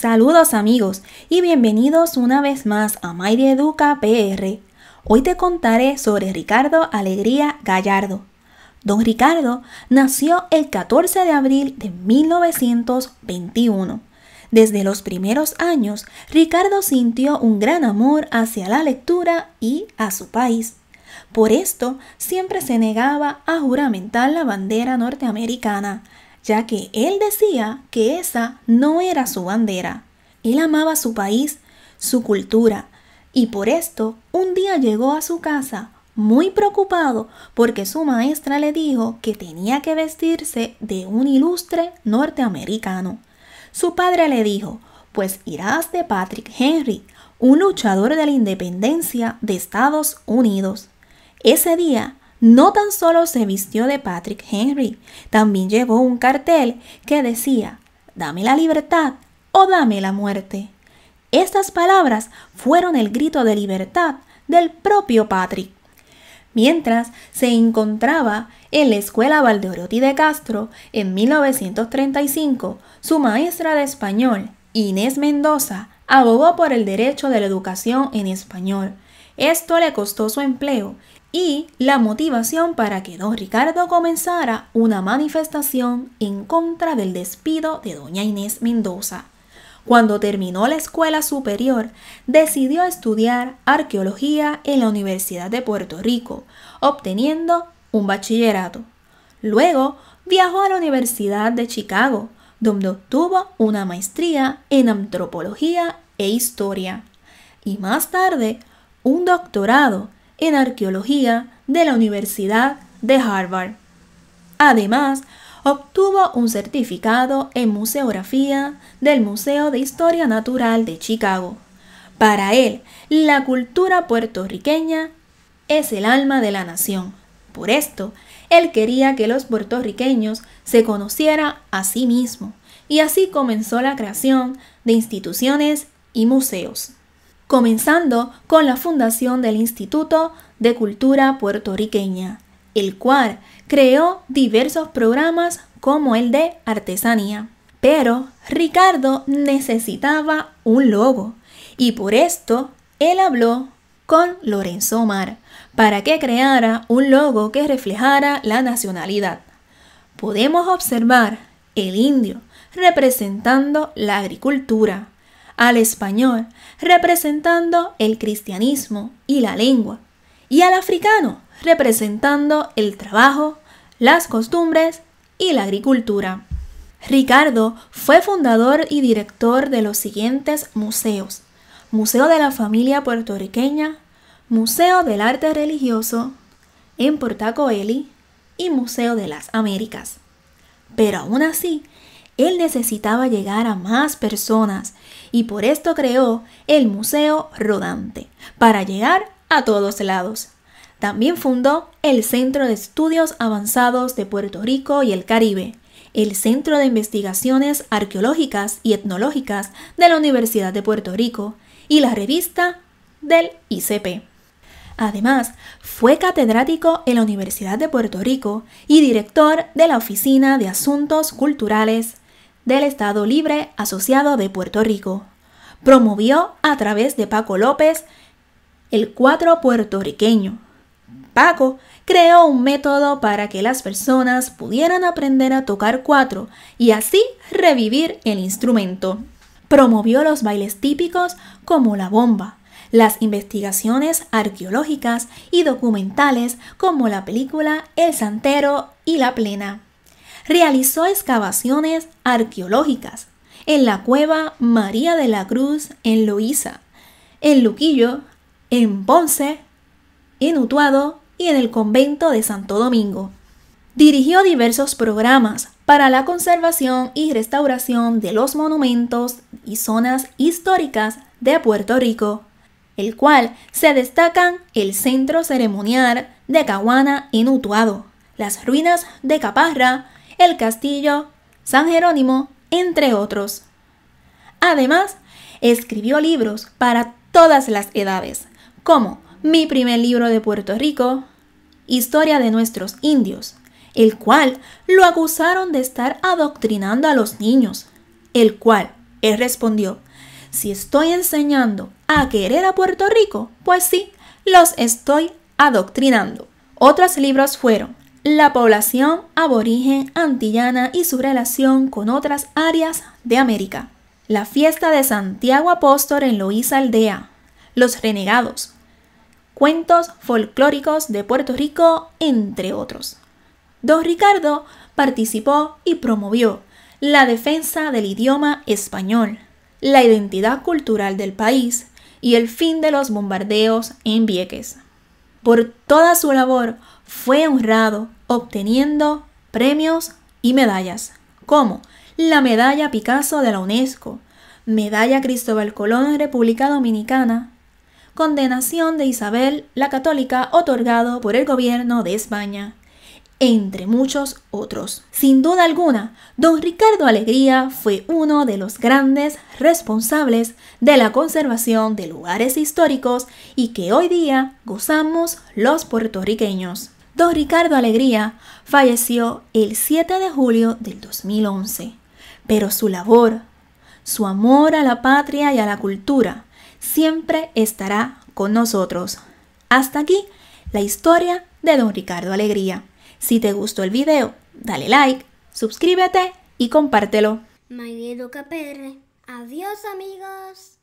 Saludos amigos y bienvenidos una vez más a Mayre Educa PR. Hoy te contaré sobre Ricardo Alegría Gallardo. Don Ricardo nació el 14 de abril de 1921. Desde los primeros años, Ricardo sintió un gran amor hacia la lectura y a su país. Por esto, siempre se negaba a juramentar la bandera norteamericana, ya que él decía que esa no era su bandera. Él amaba su país, su cultura, y por esto un día llegó a su casa muy preocupado porque su maestra le dijo que tenía que vestirse de un ilustre norteamericano. Su padre le dijo, pues irás de Patrick Henry, un luchador de la independencia de Estados Unidos. Ese día no tan solo se vistió de Patrick Henry, también llevó un cartel que decía, dame la libertad o dame la muerte. Estas palabras fueron el grito de libertad del propio Patrick. Mientras se encontraba en la Escuela Valdeorotti de Castro en 1935, su maestra de español, Inés Mendoza, abogó por el derecho de la educación en español. Esto le costó su empleo y la motivación para que don Ricardo comenzara una manifestación en contra del despido de doña Inés Mendoza. Cuando terminó la escuela superior, decidió estudiar arqueología en la Universidad de Puerto Rico, obteniendo un bachillerato. Luego viajó a la Universidad de Chicago, donde obtuvo una maestría en antropología e historia, y más tarde un doctorado en Arqueología de la Universidad de Harvard. Además, obtuvo un certificado en Museografía del Museo de Historia Natural de Chicago. Para él, la cultura puertorriqueña es el alma de la nación. Por esto, él quería que los puertorriqueños se conocieran a sí mismo y así comenzó la creación de instituciones y museos comenzando con la fundación del Instituto de Cultura Puertorriqueña, el cual creó diversos programas como el de artesanía. Pero Ricardo necesitaba un logo y por esto él habló con Lorenzo Omar para que creara un logo que reflejara la nacionalidad. Podemos observar el indio representando la agricultura, al español, representando el cristianismo y la lengua, y al africano, representando el trabajo, las costumbres y la agricultura. Ricardo fue fundador y director de los siguientes museos. Museo de la Familia Puertorriqueña, Museo del Arte Religioso en Portacoeli y Museo de las Américas. Pero aún así, él necesitaba llegar a más personas y por esto creó el Museo Rodante, para llegar a todos lados. También fundó el Centro de Estudios Avanzados de Puerto Rico y el Caribe, el Centro de Investigaciones Arqueológicas y Etnológicas de la Universidad de Puerto Rico y la revista del ICP. Además, fue catedrático en la Universidad de Puerto Rico y director de la Oficina de Asuntos Culturales del Estado Libre Asociado de Puerto Rico. Promovió a través de Paco López el cuatro puertorriqueño. Paco creó un método para que las personas pudieran aprender a tocar cuatro y así revivir el instrumento. Promovió los bailes típicos como la bomba, las investigaciones arqueológicas y documentales como la película El Santero y La Plena realizó excavaciones arqueológicas en la cueva María de la Cruz en Loíza, en Luquillo, en Ponce, en Utuado y en el convento de Santo Domingo. Dirigió diversos programas para la conservación y restauración de los monumentos y zonas históricas de Puerto Rico, el cual se destacan el Centro Ceremonial de Caguana en Utuado, las ruinas de Caparra el castillo, San Jerónimo, entre otros. Además, escribió libros para todas las edades, como Mi primer libro de Puerto Rico, Historia de nuestros indios, el cual lo acusaron de estar adoctrinando a los niños, el cual él respondió, si estoy enseñando a querer a Puerto Rico, pues sí, los estoy adoctrinando. Otros libros fueron la población aborigen antillana y su relación con otras áreas de América, la fiesta de Santiago Apóstol en Loíza Aldea, los renegados, cuentos folclóricos de Puerto Rico, entre otros. Don Ricardo participó y promovió la defensa del idioma español, la identidad cultural del país y el fin de los bombardeos en Vieques. Por toda su labor fue honrado obteniendo premios y medallas, como la Medalla Picasso de la UNESCO, Medalla Cristóbal Colón en República Dominicana, condenación de Isabel la Católica otorgado por el gobierno de España, entre muchos otros. Sin duda alguna, don Ricardo Alegría fue uno de los grandes responsables de la conservación de lugares históricos y que hoy día gozamos los puertorriqueños. Don Ricardo Alegría falleció el 7 de julio del 2011, pero su labor, su amor a la patria y a la cultura siempre estará con nosotros. Hasta aquí la historia de Don Ricardo Alegría. Si te gustó el video, dale like, suscríbete y compártelo. Adiós amigos.